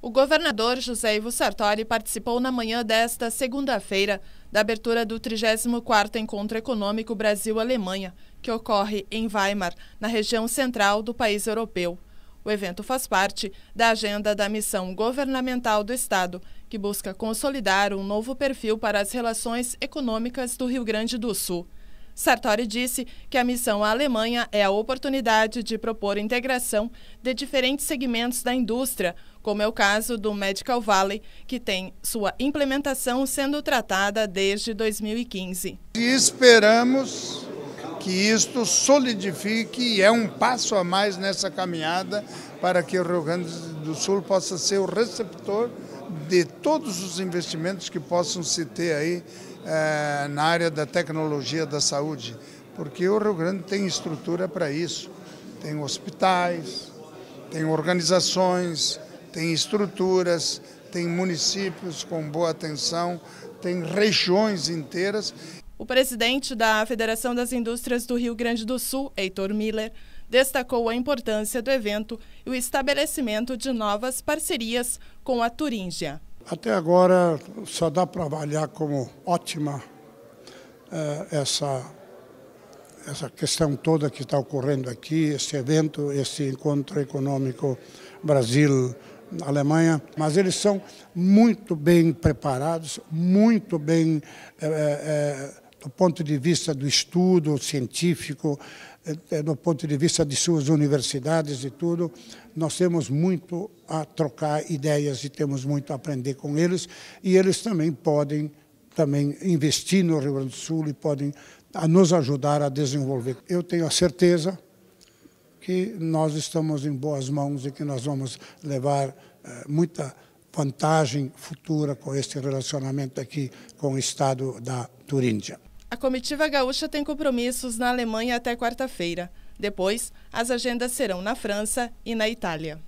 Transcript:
O governador José Ivo Sartori participou na manhã desta segunda-feira da abertura do 34º Encontro Econômico Brasil-Alemanha, que ocorre em Weimar, na região central do país europeu. O evento faz parte da agenda da missão governamental do Estado, que busca consolidar um novo perfil para as relações econômicas do Rio Grande do Sul. Sartori disse que a missão à Alemanha é a oportunidade de propor integração de diferentes segmentos da indústria, como é o caso do Medical Valley, que tem sua implementação sendo tratada desde 2015. E esperamos que isto solidifique e é um passo a mais nessa caminhada para que o Rio Grande do Sul possa ser o receptor de todos os investimentos que possam se ter aí eh, na área da tecnologia da saúde, porque o Rio Grande tem estrutura para isso, tem hospitais, tem organizações, tem estruturas, tem municípios com boa atenção, tem regiões inteiras o presidente da Federação das Indústrias do Rio Grande do Sul, Heitor Miller, destacou a importância do evento e o estabelecimento de novas parcerias com a Turíngia. Até agora só dá para avaliar como ótima eh, essa, essa questão toda que está ocorrendo aqui, esse evento, esse encontro econômico Brasil Alemanha, mas eles são muito bem preparados, muito bem é, é, do ponto de vista do estudo científico, eh, eh, do ponto de vista de suas universidades e tudo, nós temos muito a trocar ideias e temos muito a aprender com eles e eles também podem também investir no Rio Grande do Sul e podem nos ajudar a desenvolver. Eu tenho a certeza que nós estamos em boas mãos e que nós vamos levar eh, muita vantagem futura com este relacionamento aqui com o Estado da Turíndia. A comitiva gaúcha tem compromissos na Alemanha até quarta-feira. Depois, as agendas serão na França e na Itália.